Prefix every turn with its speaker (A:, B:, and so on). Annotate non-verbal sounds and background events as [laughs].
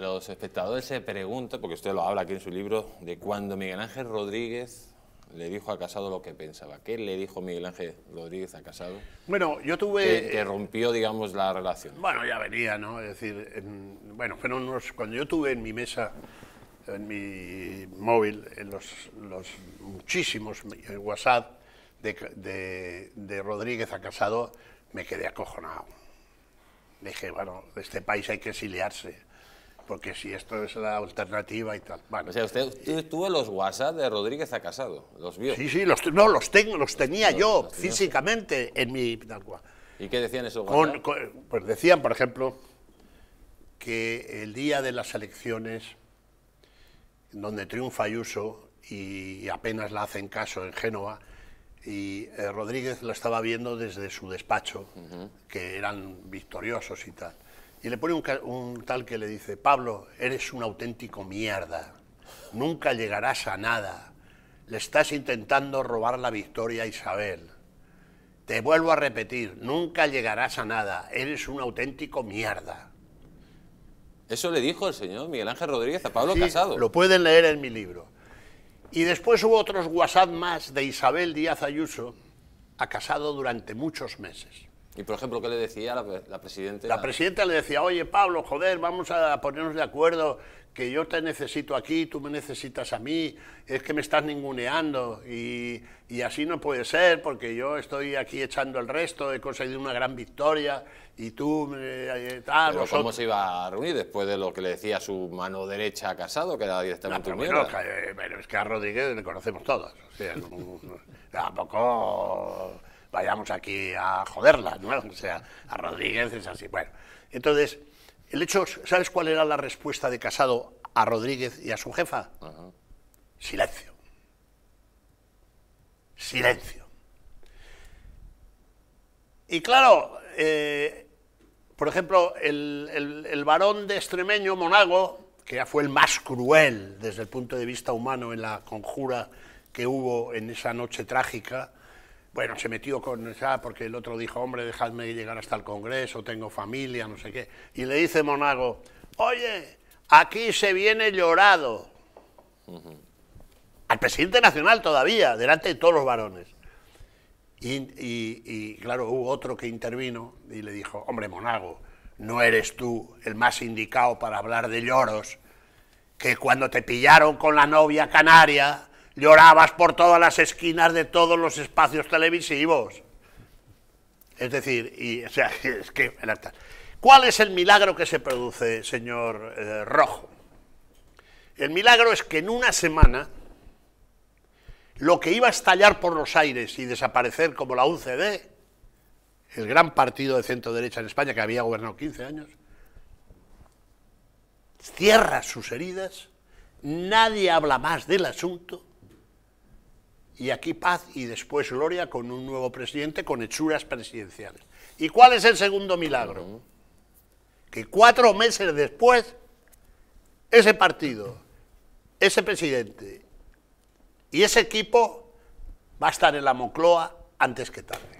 A: los espectadores se preguntan, porque usted lo habla aquí en su libro, de cuando Miguel Ángel Rodríguez le dijo a Casado lo que pensaba. ¿Qué le dijo Miguel Ángel Rodríguez a Casado? Bueno, yo tuve... Que, rompió, digamos, la relación. Bueno, ya venía, ¿no? Es decir, bueno, fueron unos, cuando yo tuve en mi mesa, en mi móvil, en los, muchísimos WhatsApp de, de Rodríguez a Casado, me quedé acojonado. Dije, bueno, de este país hay que exiliarse porque si esto es la alternativa y tal. o sea, usted tuvo los WhatsApp de Rodríguez a Casado, los vio. Sí, sí, los, no, los, tengo, los tenía yo físicamente en mi... Tal ¿Y qué decían esos WhatsApp? pues decían, por ejemplo, que el día de las elecciones, donde triunfa Ayuso y apenas la hacen caso en Génova, y eh, Rodríguez lo estaba viendo desde su despacho, que eran victoriosos y tal. Y le pone un, tal que le dice, Pablo, eres un auténtico mierda, nunca llegarás a nada, le estás intentando robar la victoria a Isabel. Te vuelvo a repetir, nunca llegarás a nada, eres un auténtico mierda. Eso le dijo el señor Miguel Ángel Rodríguez a Pablo Casado. Lo pueden leer en mi libro. Y después hubo otros WhatsApp más de Isabel Díaz Ayuso a Casado durante muchos meses. Y por ejemplo, ¿qué le decía la, presidenta? La presidenta le decía, oye Pablo, joder, vamos a ponernos de acuerdo, que yo te necesito aquí, tú me necesitas a mí, es que me estás ninguneando y, y así no puede ser porque yo estoy aquí echando el resto, he conseguido una gran victoria y tú... Eh, eh ¿Cómo se iba a reunir después de lo que le decía su mano derecha a Casado, que era directamente no, bueno, eh, es que a Rodríguez le conocemos todos, o sea, tampoco vayamos aquí a joderla, ¿no? [laughs] O sea, a Rodríguez es así. Bueno, entonces, el hecho, ¿sabes cuál era la respuesta de Casado a Rodríguez y a su jefa? Silencio. Silencio. Y claro, eh, por ejemplo, el, el varón de extremeño, Monago, que ya fue el más cruel desde el punto de vista humano en la conjura que hubo en esa noche trágica, bueno, se metió con, esa porque el otro dijo, hombre, dejadme llegar hasta el Congreso, tengo familia, no sé qué. Y le dice Monago, oye, aquí se viene llorado. Al presidente nacional todavía, delante de todos los varones. Y, y, claro, hubo otro que intervino y le dijo, hombre, Monago, no eres tú el más indicado para hablar de lloros, que cuando te pillaron con la novia canaria llorabas por todas las esquinas de todos los espacios televisivos. Es decir, y, [laughs] que, ¿cuál es el milagro que se produce, señor eh, Rojo? El milagro es que en una semana lo que iba a estallar por los aires y desaparecer como la UCD, el gran partido de centro derecha en España que había gobernado 15 años, cierra sus heridas, nadie habla más del asunto y aquí paz y después gloria con un nuevo presidente con hechuras presidenciales. ¿Y cuál es el segundo milagro? Que cuatro meses después, ese partido, ese presidente y ese equipo va a estar en la Moncloa antes que tarde.